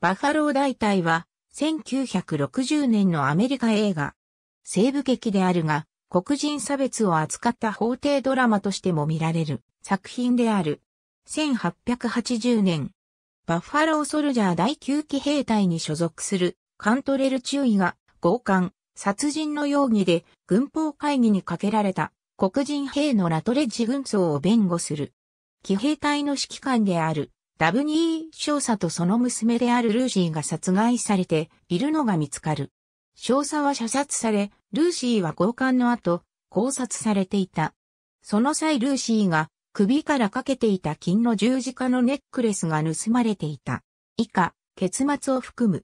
バファロー大隊は、1960年のアメリカ映画、西部劇であるが、黒人差別を扱った法廷ドラマとしても見られる作品である。1880年、バッファローソルジャー第9期兵隊に所属するカントレル中尉が強姦、殺人の容疑で軍法会議にかけられた黒人兵のラトレッジ軍曹を弁護する。騎兵隊の指揮官であるダブニー少佐とその娘であるルーシーが殺害されているのが見つかる。少佐は射殺され、ルーシーは強姦の後、考察されていた。その際ルーシーが首からかけていた金の十字架のネックレスが盗まれていた。以下、結末を含む。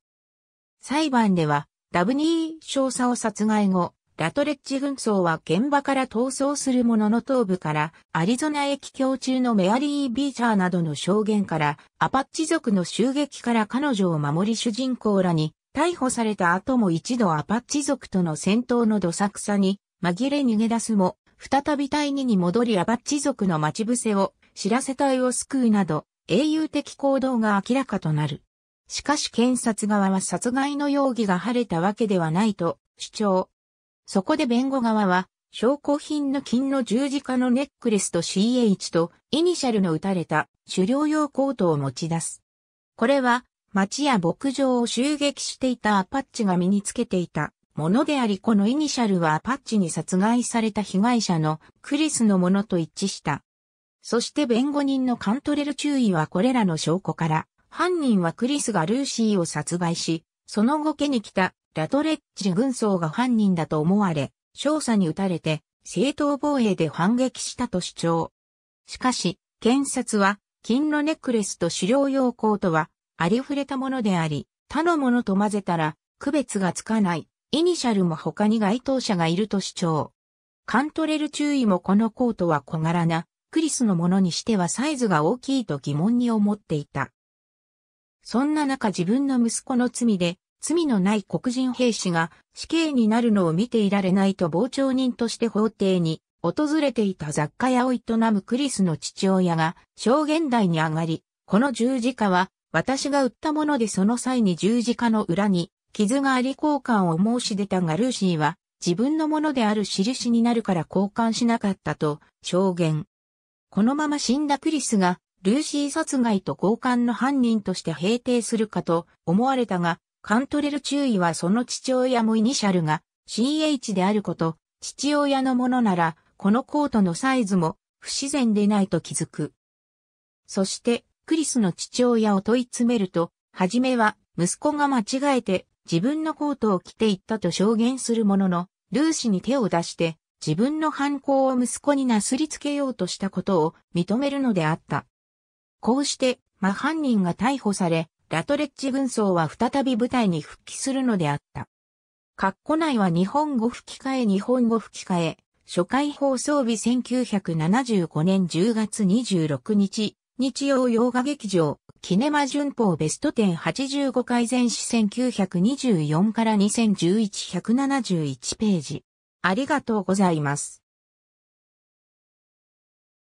裁判では、ダブニー少佐を殺害後、ラトレッジ軍曹は現場から逃走するものの頭部からアリゾナ駅境中のメアリー・ビーチャーなどの証言からアパッチ族の襲撃から彼女を守り主人公らに逮捕された後も一度アパッチ族との戦闘のどさくさに紛れ逃げ出すも再び第二に戻りアパッチ族の待ち伏せを知らせ隊を救うなど英雄的行動が明らかとなる。しかし検察側は殺害の容疑が晴れたわけではないと主張。そこで弁護側は、証拠品の金の十字架のネックレスと CH とイニシャルの打たれた狩猟用コートを持ち出す。これは町や牧場を襲撃していたアパッチが身につけていたものでありこのイニシャルはアパッチに殺害された被害者のクリスのものと一致した。そして弁護人のカントレル注意はこれらの証拠から犯人はクリスがルーシーを殺害し、その後家に来たラトレッジ軍曹が犯人だと思われ、少佐に撃たれて、正当防衛で反撃したと主張。しかし、検察は、金のネックレスと狩猟用コートは、ありふれたものであり、他のものと混ぜたら、区別がつかない、イニシャルも他に該当者がいると主張。カントレル注意もこのコートは小柄な、クリスのものにしてはサイズが大きいと疑問に思っていた。そんな中自分の息子の罪で罪のない黒人兵士が死刑になるのを見ていられないと傍聴人として法廷に訪れていた雑貨屋を営むクリスの父親が証言台に上がり、この十字架は私が売ったものでその際に十字架の裏に傷があり交換を申し出たがルーシーは自分のものである印になるから交換しなかったと証言。このまま死んだクリスがルーシー殺害と交換の犯人として平定するかと思われたが、カントレル中尉はその父親もイニシャルが CH であること、父親のものなら、このコートのサイズも不自然でないと気づく。そして、クリスの父親を問い詰めると、はじめは息子が間違えて自分のコートを着ていったと証言するものの、ルーシに手を出して自分の犯行を息子になすりつけようとしたことを認めるのであった。こうして、真犯人が逮捕され、ラトレッジ軍曹は再び舞台に復帰するのであった。括弧内は日本語吹き替え日本語吹き替え、初回放送日1975年10月26日、日曜洋画劇場、キネマ旬報ベスト10 85回前史1924から2011171ページ。ありがとうございます。